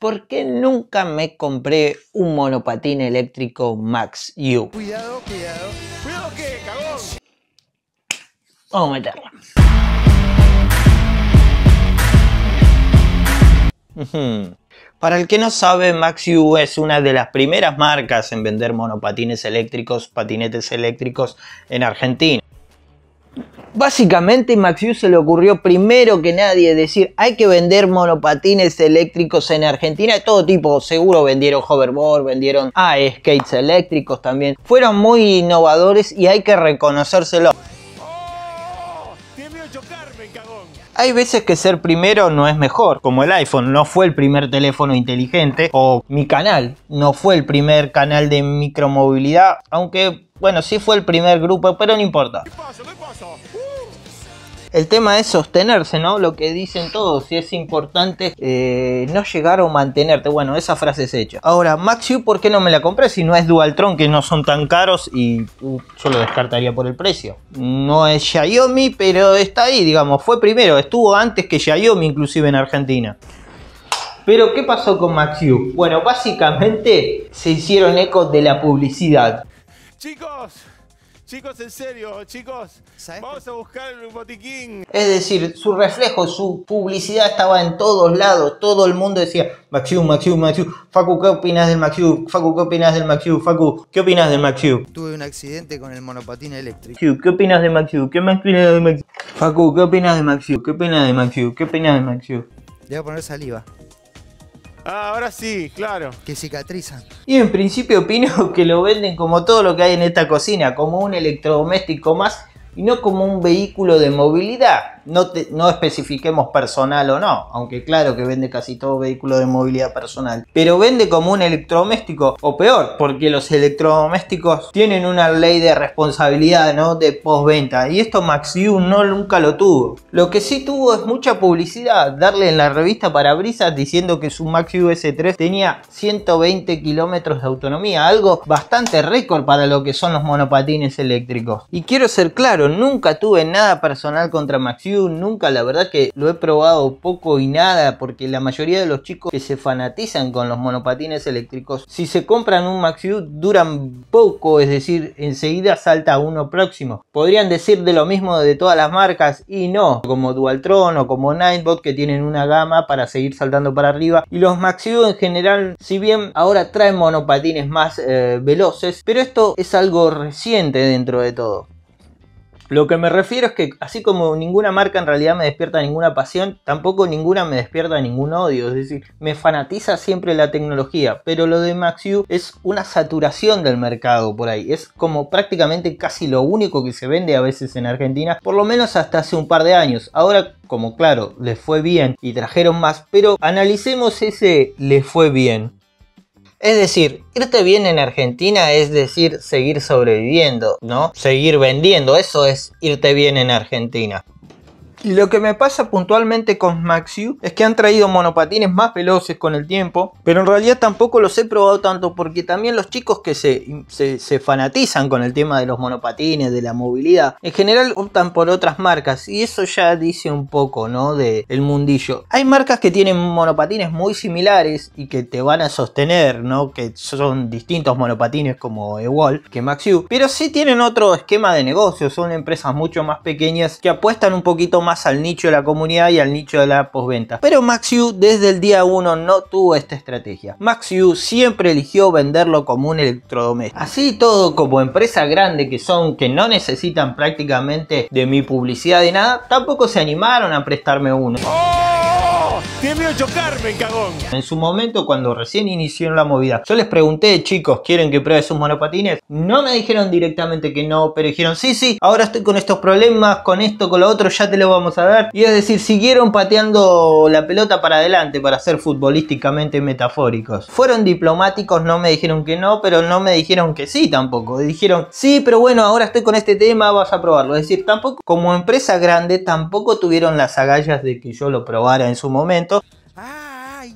¿por qué nunca me compré un monopatín eléctrico Max U? Cuidado, cuidado. Cuidado que cagón. Vamos a meterla. Para el que no sabe, Max U es una de las primeras marcas en vender monopatines eléctricos, patinetes eléctricos en Argentina. Básicamente Maxius se le ocurrió primero que nadie decir hay que vender monopatines eléctricos en Argentina de todo tipo, seguro vendieron hoverboard, vendieron ah, skates eléctricos también. Fueron muy innovadores y hay que reconocérselo. Hay veces que ser primero no es mejor, como el iPhone no fue el primer teléfono inteligente o mi canal no fue el primer canal de micromovilidad, aunque bueno, sí fue el primer grupo, pero no importa. Uh. El tema es sostenerse, ¿no? Lo que dicen todos, y es importante eh, no llegar o mantenerte. Bueno, esa frase es hecha. Ahora, Maxiu, ¿por qué no me la compré si no es Dualtron, que no son tan caros y uh, yo lo descartaría por el precio? No es Xiaomi, pero está ahí, digamos, fue primero, estuvo antes que Xiaomi inclusive en Argentina. Pero, ¿qué pasó con Maxiu? Bueno, básicamente se hicieron eco de la publicidad. Chicos, chicos, en serio, chicos, vamos a buscar el botiquín. Es decir, su reflejo, su publicidad estaba en todos lados. Todo el mundo decía, Maxiu, Maxiu, Maxiu. Facu, ¿qué opinas del Maxiu? Facu, ¿qué opinas del Maxiu? Facu, ¿qué opinas del Maxiu? Tuve un accidente con el monopatín eléctrico. ¿Qué opinas del Maxiu? ¿Qué más opinas de Maxiu? Facu, ¿qué opinas del Maxiu? ¿Qué opinas del Maxiu? ¿Qué opinas del Maxiu? Le voy a poner saliva. Ah, ahora sí, claro. Que cicatrizan. Y en principio opino que lo venden como todo lo que hay en esta cocina, como un electrodoméstico más y no como un vehículo de movilidad no, especifiquemos personal o no, aunque claro que vende casi todo vehículo de movilidad personal, pero vende como un electrodoméstico o peor, porque los electrodomésticos tienen una ley de responsabilidad, ¿no? De postventa y esto Maxiu no nunca lo tuvo. Lo que sí tuvo es mucha publicidad, darle en la revista para brisas diciendo que su Maxiu S3 tenía 120 kilómetros de autonomía, algo bastante récord para lo que son los monopatines eléctricos. Y quiero ser claro, nunca tuve nada personal contra Maxiu nunca, la verdad que lo he probado poco y nada, porque la mayoría de los chicos que se fanatizan con los monopatines eléctricos, si se compran un Maxiu duran poco, es decir, enseguida salta uno próximo. Podrían decir de lo mismo de todas las marcas y no, como Dualtron o como Ninebot que tienen una gama para seguir saltando para arriba y los Maxiu en general, si bien ahora traen monopatines más eh, veloces, pero esto es algo reciente dentro de todo. Lo que me refiero es que así como ninguna marca en realidad me despierta ninguna pasión, tampoco ninguna me despierta ningún odio. Es decir, me fanatiza siempre la tecnología, pero lo de MaxU es una saturación del mercado por ahí. Es como prácticamente casi lo único que se vende a veces en Argentina, por lo menos hasta hace un par de años. Ahora, como claro, les fue bien y trajeron más, pero analicemos ese les fue bien. Es decir, irte bien en Argentina es decir seguir sobreviviendo, ¿no? Seguir vendiendo, eso es irte bien en Argentina. Lo que me pasa puntualmente con Maxiu es que han traído monopatines más veloces con el tiempo, pero en realidad tampoco los he probado tanto porque también los chicos que se, se, fanatizan con el tema de los monopatines, de la movilidad, en general optan por otras marcas y eso ya dice un poco, ¿no? De el mundillo. Hay marcas que tienen monopatines muy similares y que te van a sostener, ¿no? Que son distintos monopatines como Ewol que Maxiu, pero sí tienen otro esquema de negocio, son empresas mucho más pequeñas que apuestan un poquito más más al nicho de la comunidad y al nicho de la postventa. Pero Maxiu desde el día 1 no tuvo esta estrategia. Maxiu siempre eligió venderlo como un electrodoméstico. Así todo como empresa grande que son, que no necesitan prácticamente de mi publicidad y nada, tampoco se animaron a prestarme uno. ¡Oh! Tiene miedo de chocarme, cagón. En su momento, cuando recién inició la movida, yo les pregunté, chicos, ¿quieren que pruebe sus monopatines? No me dijeron directamente que no, pero dijeron, sí, sí, ahora estoy con estos problemas, con esto, con lo otro, ya te lo vamos a dar. Y es decir, siguieron pateando la pelota para adelante, para ser futbolísticamente metafóricos. Fueron diplomáticos, no me dijeron que no, pero no me dijeron que sí tampoco. Dijeron, sí, pero bueno, ahora estoy con este tema, vas a probarlo. Es decir, tampoco, como empresa grande, tampoco tuvieron las agallas de que yo lo probara en su momento momento. ¡Ay!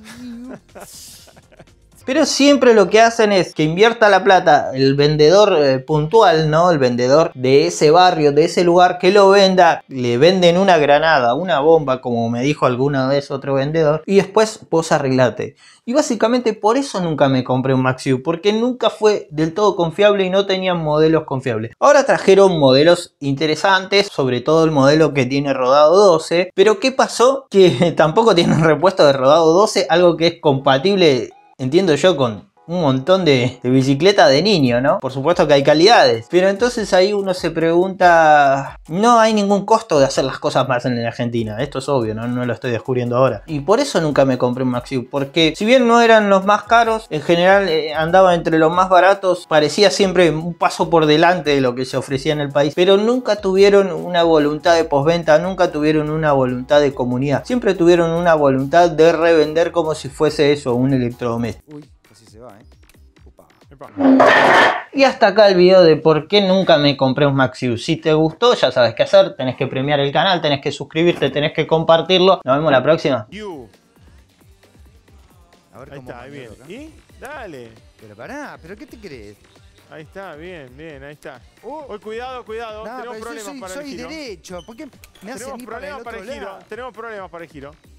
Pero siempre lo que hacen es que invierta la plata el vendedor eh, puntual, ¿no? El vendedor de ese barrio, de ese lugar, que lo venda, le venden una granada, una bomba, como me dijo alguna vez otro vendedor, y después vos arreglate. Y básicamente por eso nunca me compré un MaxiU, porque nunca fue del todo confiable y no tenían modelos confiables. Ahora trajeron modelos interesantes, sobre todo el modelo que tiene rodado 12, pero ¿qué pasó? Que tampoco un repuesto de rodado 12, algo que es compatible entiendo yo con un montón de, bicicletas de niño, ¿no? Por supuesto que hay calidades. Pero entonces ahí uno se pregunta, no hay ningún costo de hacer las cosas más en la Argentina. Esto es obvio, ¿no? no lo estoy descubriendo ahora. Y por eso nunca me compré un Maxiu, porque si bien no eran los más caros, en general eh, andaba entre los más baratos, parecía siempre un paso por delante de lo que se ofrecía en el país, pero nunca tuvieron una voluntad de postventa, nunca tuvieron una voluntad de comunidad, siempre tuvieron una voluntad de revender como si fuese eso, un electrodoméstico. Uy. Y hasta acá el video de por qué nunca me compré un MaxiU. Si te gustó, ya sabes qué hacer. Tenés que premiar el canal, tenés que suscribirte, tenés que compartirlo. Nos vemos la próxima. A ver ahí cómo está, ¿Y? Dale. Pero pará, ¿pero qué te crees? Ahí está, bien, bien, ahí está. Uh, oh, cuidado, cuidado, tenemos problemas para el giro. derecho, ¿por qué me Tenemos problemas para, el, para el giro, tenemos problemas para el giro.